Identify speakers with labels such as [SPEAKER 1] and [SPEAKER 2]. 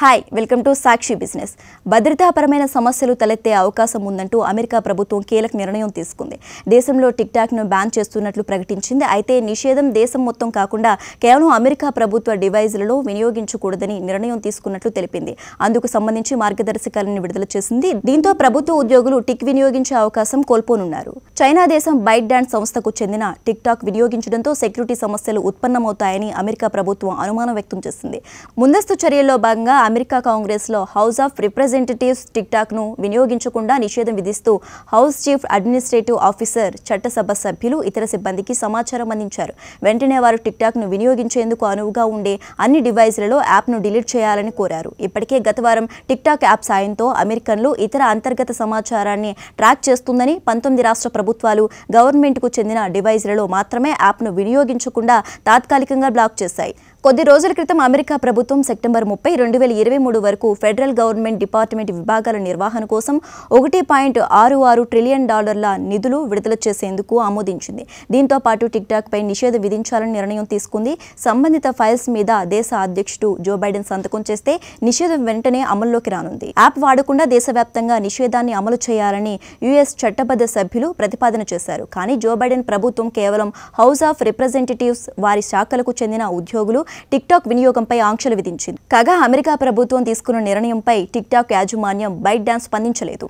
[SPEAKER 1] hi welcome to Sakshi business భద్రతాపరమైన సమస్యలు తలెత్తే అవకాశం ఉందంటూ అమెరికా ప్రభుత్వం కీలక నిర్ణయం తీసుకుంది దేశంలో టిక్ టాక్ను బ్యాన్ చేస్తున్నట్లు ప్రకటించింది అయితే నిషేధం దేశం మొత్తం కాకుండా కేవలం అమెరికా ప్రభుత్వ డివైజులలో వినియోగించకూడదని నిర్ణయం తీసుకున్నట్లు తెలిపింది అందుకు సంబంధించి మార్గదర్శకాలను విడుదల చేసింది దీంతో ప్రభుత్వ ఉద్యోగులు టిక్ వినియోగించే అవకాశం కోల్పోనున్నారు చైనా దేశం బైట్ డాన్స్ సంస్థకు చెందిన టిక్టాక్ వినియోగించడంతో సెక్యూరిటీ సమస్యలు ఉత్పన్నమవుతాయని అమెరికా ప్రభుత్వం అనుమానం వ్యక్తం చేసింది ముందస్తు చర్యల్లో భాగంగా అమెరికా కాంగ్రెస్లో హౌస్ ఆఫ్ రిప్రజెంటేటివ్స్ ను వినియోగించకుండా నిషేధం విధిస్తూ హౌస్ చీఫ్ అడ్మినిస్ట్రేటివ్ ఆఫీసర్ చట్టసభ సభ్యులు ఇతర సిబ్బందికి సమాచారం అందించారు వెంటనే వారు ను వినియోగించేందుకు అనువుగా ఉండే అన్ని డివైజ్లలో యాప్ను డిలీట్ చేయాలని కోరారు ఇప్పటికే గత వారం టిక్టాక్ యాప్ సాయంతో అమెరికన్లు ఇతర అంతర్గత సమాచారాన్ని ట్రాక్ చేస్తుందని పంతొమ్మిది రాష్ట్ర ప్రభుత్వాలు గవర్నమెంట్కు చెందిన డివైజ్లలో మాత్రమే యాప్ను వినియోగించకుండా తాత్కాలికంగా బ్లాక్ చేశాయి కొద్ది రోజుల క్రితం అమెరికా ప్రభుత్వం సెప్టెంబర్ ముప్పై రెండు వేల ఇరవై మూడు వరకు ఫెడరల్ గవర్నమెంట్ డిపార్ట్మెంట్ విభాగాల నిర్వహణ కోసం ఒకటి పాయింట్ ఆరు ఆరు ట్రిలియన్ డాలర్ల నిధులు విడుదల చేసేందుకు ఆమోదించింది దీంతో పాటు టిక్టాక్ పై నిషేధ విధించాలని నిర్ణయం తీసుకుంది సంబంధిత ఫైల్స్ మీద దేశ అధ్యక్షుడు జో బైడెన్ సంతకం చేస్తే నిషేధం వెంటనే అమల్లోకి రానుంది యాప్ వాడకుండా దేశవ్యాప్తంగా నిషేధాన్ని అమలు చేయాలని యుఎస్ చట్టబద్ధ సభ్యులు ప్రతిపాదన చేశారు కానీ జో బైడెన్ ప్రభుత్వం కేవలం హౌస్ ఆఫ్ రిప్రజెంటేటివ్స్ వారి శాఖలకు చెందిన ఉద్యోగులు టిక్టాక్ వినియోగంపై ఆంక్షలు విధించింది కాగా అమెరికా ప్రభుత్వం తీసుకున్న నిర్ణయంపై టిక్టాక్ యాజమాన్యం బైట్ డాన్స్ స్పందించలేదు